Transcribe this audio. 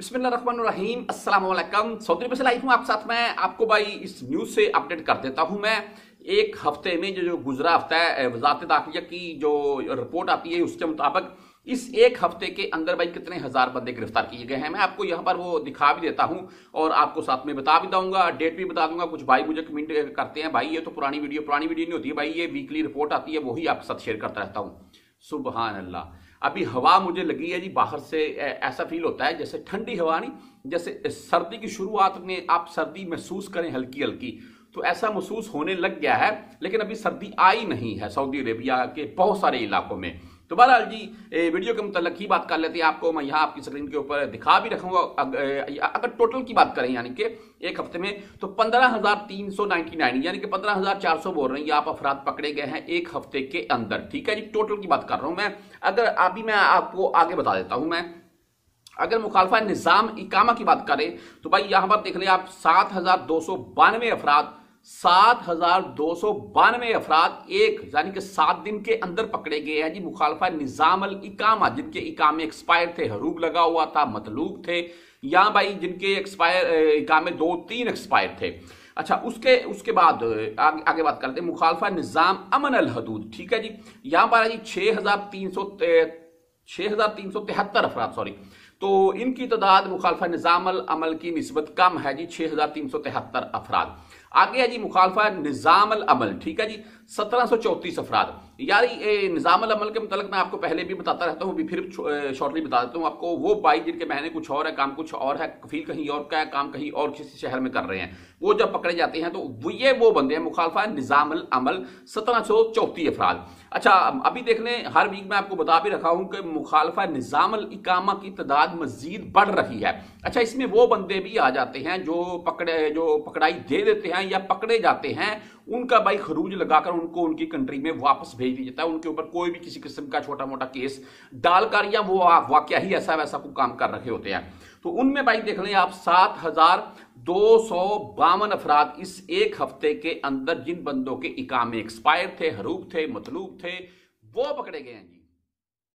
بسم اللہ الرحمن الرحیم السلام علیکم سعودی ہوں آپ آپ ساتھ میں کو بھائی اس نیوز سے کر دیتا ہوں میں ایک ہفتے میں جو گزرا ہفتہ ہے وزارت داخلیہ کی جو رپورٹ آتی ہے اس کے مطابق اس ایک ہفتے کے اندر بھائی کتنے ہزار بندے گرفتار کیے گئے ہیں میں آپ کو یہاں پر وہ دکھا بھی دیتا ہوں اور آپ کو ساتھ میں بتا بھی داؤں گا ڈیٹ بھی بتا دوں گا کچھ بھائی مجھے کمنٹ کرتے ہیں بھائی یہ تو پرانی ویڈیو پرانی ویڈیو نہیں ہوتی ہے بھائی یہ ویکلی رپورٹ آتی ہے وہی آپ کے ساتھ شیئر کرتا رہتا ہوں سبحان اللہ ابھی ہوا مجھے لگی ہے جی باہر سے ایسا فیل ہوتا ہے جیسے ٹھنڈی ہوا نہیں جیسے سردی کی شروعات میں آپ سردی محسوس کریں ہلکی ہلکی تو ایسا محسوس ہونے لگ گیا ہے لیکن ابھی سردی آئی نہیں ہے سعودی عربیہ کے بہت سارے علاقوں میں تو بہرحال جی ویڈیو کے متعلق ہی بات کر لیتے ہیں آپ کو میں یہاں آپ کی سکرین کے اوپر دکھا بھی رکھوں گا اگر ٹوٹل کی بات کریں یعنی کہ ایک ہفتے میں تو پندرہ ہزار تین سو نائنٹی نائن یعنی کہ پندرہ ہزار چار سو بول رہے ہیں آپ افراد پکڑے گئے ہیں ایک ہفتے کے اندر ٹھیک ہے جی ٹوٹل کی بات کر رہا ہوں میں اگر ابھی میں آپ کو آگے بتا دیتا ہوں میں اگر مخالفہ نظام اقامہ کی بات کریں تو بھائی یہاں پر دیکھ لیں آپ سات ہزار دو سو بانوے افراد سات ہزار دو سو بانوے افراد ایک یعنی کہ سات دن کے اندر پکڑے گئے ہیں جی مخالفہ نظام الاقامہ جن کے ایکسپائر تھے حروب لگا ہوا تھا مطلوب تھے یا بھائی جن کے کے کے ایکسپائر ایکسپائر دو تین تھے اچھا اس اس بعد آگے بات کرتے ہیں مخالفہ نظام امن الحدود ٹھیک ہے جی یہاں پر جی چھ ہزار تین سو چھ ہزار تین سو تہتر افراد سوری تو ان کی تعداد مخالفہ نظام العمل کی نسبت کم ہے جی چھ ہزار تین سو تہتر افراد آگے ہے جی مخالفہ نظام العمل ٹھیک ہے جی سترہ سو چوتیس افراد یاری یعنی نظام العمل کے متعلق میں آپ کو پہلے بھی بتاتا رہتا ہوں بھی پھر شارٹلی بتا دیتا ہوں آپ کو وہ بائی جن کے بہنے کچھ اور ہے کام کچھ اور ہے کفیل کہیں اور کا ہے کام کہیں اور کسی شہر میں کر رہے ہیں وہ جب پکڑے جاتے ہیں تو یہ وہ بندے ہیں مخالفہ نظام العمل سترہ سو چوتی افراد اچھا ابھی دیکھ لیں ہر ویک میں آپ کو بتا بھی رکھا ہوں کہ مخالفہ نظام الاقامہ کی تعداد مزید بڑھ رہی ہے اچھا اس میں وہ بندے بھی آ جاتے ہیں جو پکڑے جو پکڑائی دے دیتے ہیں ہیں یا پکڑے جاتے ہیں ان کا بھائی خروج لگا کر ان کو ان کی کنٹری میں واپس بھیج دی جاتا ہے ان کے اوپر کوئی بھی کسی قسم کا چھوٹا موٹا کیس ڈال کر یا وہ واقعہ ہی ایسا ویسا کو کام کر رہے ہوتے ہیں تو ان میں بھائی دیکھ لیں آپ سات ہزار دو سو باون افراد اس ایک ہفتے کے اندر جن بندوں کے اکامے ایکسپائر تھے حروب تھے مطلوب تھے وہ پکڑے گئے ہیں جی